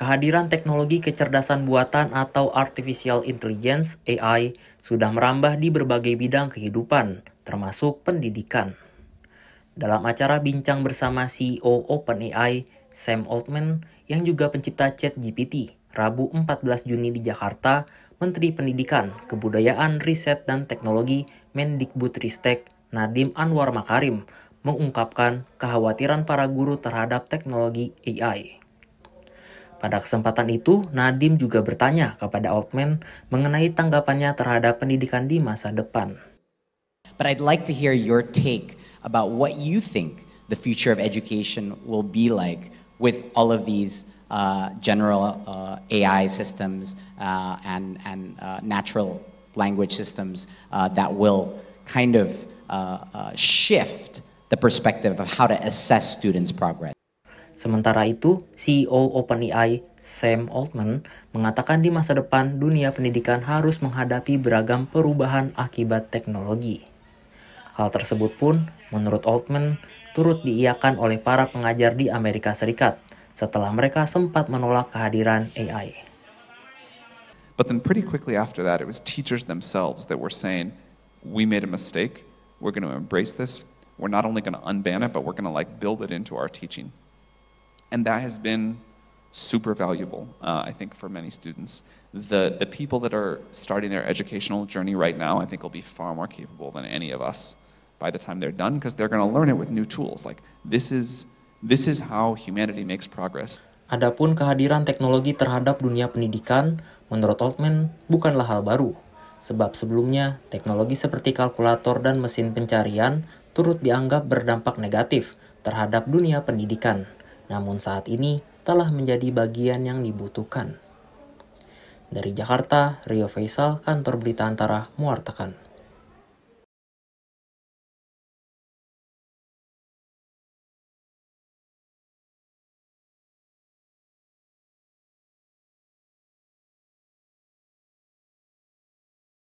Kehadiran teknologi kecerdasan buatan atau artificial intelligence (AI) sudah merambah di berbagai bidang kehidupan, termasuk pendidikan. Dalam acara bincang bersama CEO OpenAI, Sam Altman, yang juga pencipta ChatGPT, Rabu 14 Juni di Jakarta, Menteri Pendidikan, Kebudayaan, Riset, dan Teknologi Mendikbudristek Nadiem Anwar Makarim mengungkapkan kekhawatiran para guru terhadap teknologi AI. Pada kesempatan itu, Nadim juga bertanya kepada Altman mengenai tanggapannya terhadap pendidikan di masa depan. But I'd like to hear your take about what you think the future of education will be like with all of these uh, general uh, AI systems uh, and, and uh, natural language systems uh, that will kind of uh, shift the perspective of how to assess students' progress. Sementara itu, CEO OpenAI Sam Altman mengatakan di masa depan dunia pendidikan harus menghadapi beragam perubahan akibat teknologi. Hal tersebut pun, menurut Altman, turut diiakan oleh para pengajar di Amerika Serikat setelah mereka sempat menolak kehadiran AI. But then pretty quickly after that, it was teachers themselves that were saying, we made a mistake, we're going to embrace this, we're not only going to unban it, but we're going to like build it into our teaching. And that has been super valuable, uh, I think, for many students. The, the people that are starting their educational journey right now, I think, will be far more capable than any of us by the time they're done because they're going to learn it with new tools. Like, this is, this is how humanity makes progress. Adapun kehadiran teknologi terhadap dunia pendidikan, menurut Altman, bukanlah hal baru. Sebab sebelumnya, teknologi seperti kalkulator dan mesin pencarian turut dianggap berdampak negatif terhadap dunia pendidikan namun saat ini telah menjadi bagian yang dibutuhkan. Dari Jakarta, Rio Faisal, Kantor Berita Antara, mewartakan.